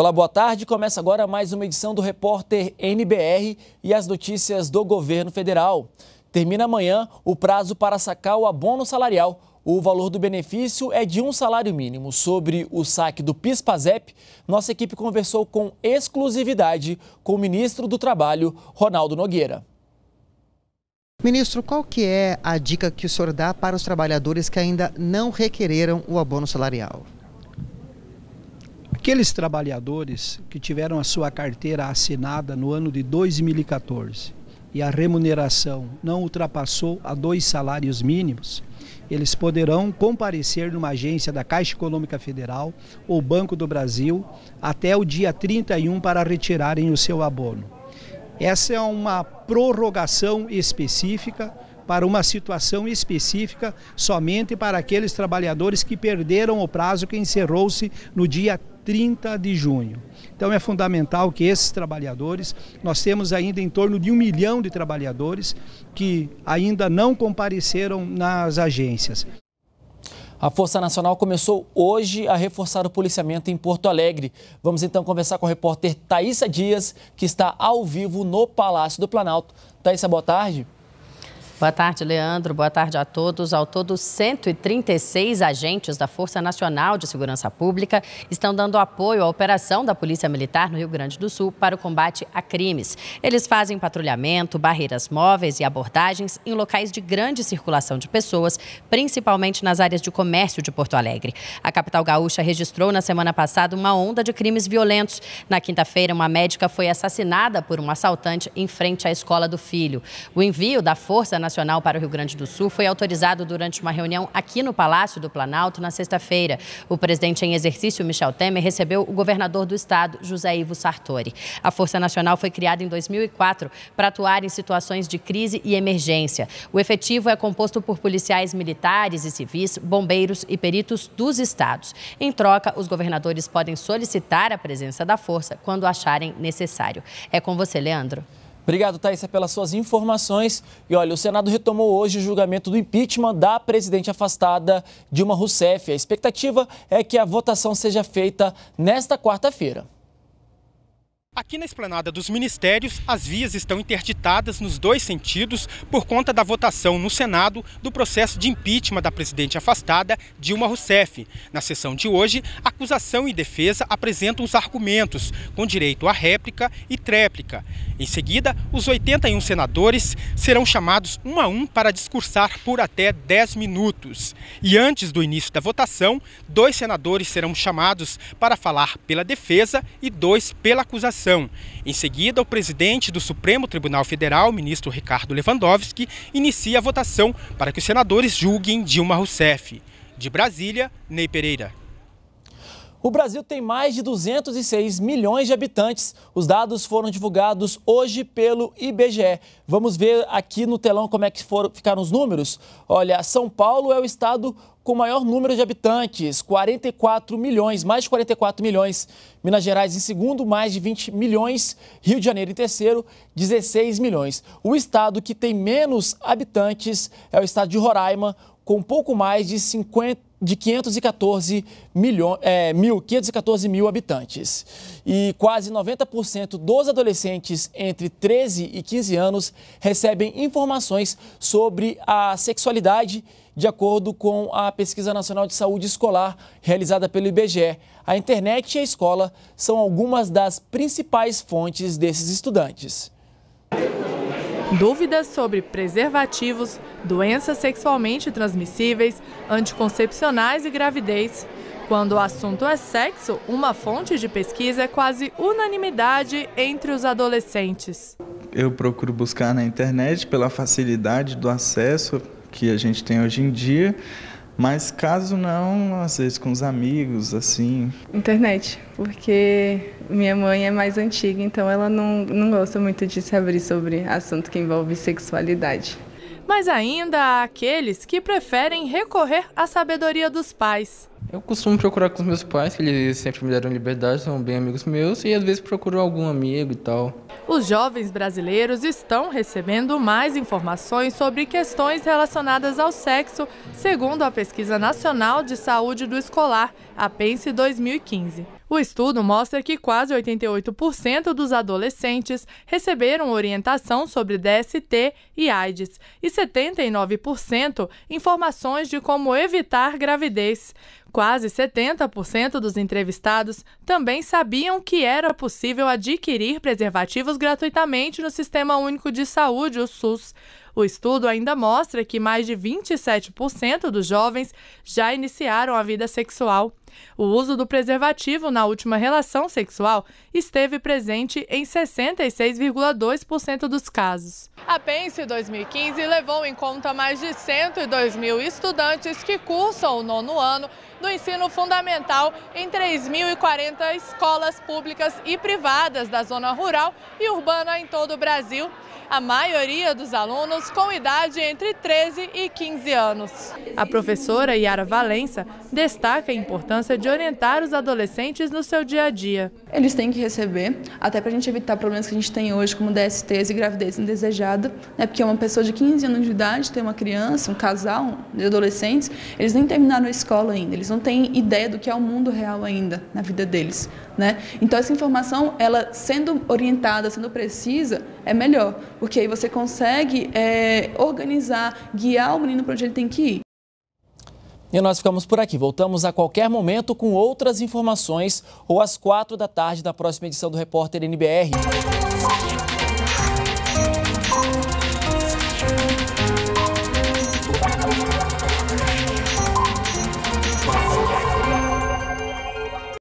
Olá, boa tarde. Começa agora mais uma edição do Repórter NBR e as notícias do governo federal. Termina amanhã o prazo para sacar o abono salarial. O valor do benefício é de um salário mínimo. Sobre o saque do PIS-PASEP, nossa equipe conversou com exclusividade com o ministro do Trabalho, Ronaldo Nogueira. Ministro, qual que é a dica que o senhor dá para os trabalhadores que ainda não requereram o abono salarial? aqueles trabalhadores que tiveram a sua carteira assinada no ano de 2014 e a remuneração não ultrapassou a dois salários mínimos, eles poderão comparecer numa agência da Caixa Econômica Federal ou Banco do Brasil até o dia 31 para retirarem o seu abono. Essa é uma prorrogação específica para uma situação específica somente para aqueles trabalhadores que perderam o prazo que encerrou-se no dia 30 de junho. Então é fundamental que esses trabalhadores, nós temos ainda em torno de um milhão de trabalhadores que ainda não compareceram nas agências. A Força Nacional começou hoje a reforçar o policiamento em Porto Alegre. Vamos então conversar com a repórter Thaisa Dias, que está ao vivo no Palácio do Planalto. Thaisa, boa tarde. Boa tarde, Leandro. Boa tarde a todos. Ao todo, 136 agentes da Força Nacional de Segurança Pública estão dando apoio à operação da Polícia Militar no Rio Grande do Sul para o combate a crimes. Eles fazem patrulhamento, barreiras móveis e abordagens em locais de grande circulação de pessoas, principalmente nas áreas de comércio de Porto Alegre. A capital gaúcha registrou na semana passada uma onda de crimes violentos. Na quinta-feira, uma médica foi assassinada por um assaltante em frente à escola do filho. O envio da Força Nacional Nacional para o Rio Grande do Sul foi autorizado durante uma reunião aqui no Palácio do Planalto na sexta-feira. O presidente em exercício, Michel Temer, recebeu o governador do estado, José Ivo Sartori. A Força Nacional foi criada em 2004 para atuar em situações de crise e emergência. O efetivo é composto por policiais militares e civis, bombeiros e peritos dos estados. Em troca, os governadores podem solicitar a presença da força quando acharem necessário. É com você, Leandro. Obrigado, Thaisa, pelas suas informações. E olha, o Senado retomou hoje o julgamento do impeachment da presidente afastada Dilma Rousseff. A expectativa é que a votação seja feita nesta quarta-feira. Aqui na esplanada dos ministérios, as vias estão interditadas nos dois sentidos por conta da votação no Senado do processo de impeachment da presidente afastada Dilma Rousseff. Na sessão de hoje, acusação e defesa apresentam os argumentos, com direito à réplica e tréplica. Em seguida, os 81 senadores serão chamados um a um para discursar por até 10 minutos. E antes do início da votação, dois senadores serão chamados para falar pela defesa e dois pela acusação. Em seguida, o presidente do Supremo Tribunal Federal, ministro Ricardo Lewandowski, inicia a votação para que os senadores julguem Dilma Rousseff. De Brasília, Ney Pereira. O Brasil tem mais de 206 milhões de habitantes. Os dados foram divulgados hoje pelo IBGE. Vamos ver aqui no telão como é que foram, ficaram os números. Olha, São Paulo é o estado com o maior número de habitantes, 44 milhões, mais de 44 milhões. Minas Gerais em segundo, mais de 20 milhões. Rio de Janeiro em terceiro, 16 milhões. O estado que tem menos habitantes é o estado de Roraima, com pouco mais de 50 de 514 milhões, é, mil, 514 mil habitantes. E quase 90% dos adolescentes entre 13 e 15 anos recebem informações sobre a sexualidade de acordo com a Pesquisa Nacional de Saúde Escolar realizada pelo IBGE. A internet e a escola são algumas das principais fontes desses estudantes. Dúvidas sobre preservativos, doenças sexualmente transmissíveis, anticoncepcionais e gravidez. Quando o assunto é sexo, uma fonte de pesquisa é quase unanimidade entre os adolescentes. Eu procuro buscar na internet pela facilidade do acesso, que a gente tem hoje em dia. Mas caso não, às vezes com os amigos, assim. Internet, porque minha mãe é mais antiga, então ela não, não gosta muito de se abrir sobre assunto que envolve sexualidade. Mas ainda há aqueles que preferem recorrer à sabedoria dos pais. Eu costumo procurar com os meus pais, que eles sempre me deram liberdade, são bem amigos meus, e às vezes procuro algum amigo e tal os jovens brasileiros estão recebendo mais informações sobre questões relacionadas ao sexo, segundo a Pesquisa Nacional de Saúde do Escolar, a PENSE 2015. O estudo mostra que quase 88% dos adolescentes receberam orientação sobre DST e AIDS e 79% informações de como evitar gravidez. Quase 70% dos entrevistados também sabiam que era possível adquirir preservativos gratuitamente no Sistema Único de Saúde, o SUS. O estudo ainda mostra que mais de 27% dos jovens já iniciaram a vida sexual. O uso do preservativo na última relação sexual esteve presente em 66,2% dos casos. A Pense 2015 levou em conta mais de 102 mil estudantes que cursam o nono ano do ensino fundamental em 3.040 escolas públicas e privadas da zona rural e urbana em todo o Brasil. A maioria dos alunos com idade entre 13 e 15 anos. A professora Yara Valença destaca a importância importância de orientar os adolescentes no seu dia a dia. Eles têm que receber, até para a gente evitar problemas que a gente tem hoje, como DSTs e gravidez indesejada, né, porque uma pessoa de 15 anos de idade tem uma criança, um casal de adolescentes, eles nem terminaram a escola ainda, eles não têm ideia do que é o mundo real ainda na vida deles. Né? Então, essa informação, ela sendo orientada, sendo precisa, é melhor, porque aí você consegue é, organizar, guiar o menino para onde ele tem que ir. E nós ficamos por aqui. Voltamos a qualquer momento com outras informações ou às quatro da tarde da próxima edição do Repórter NBR.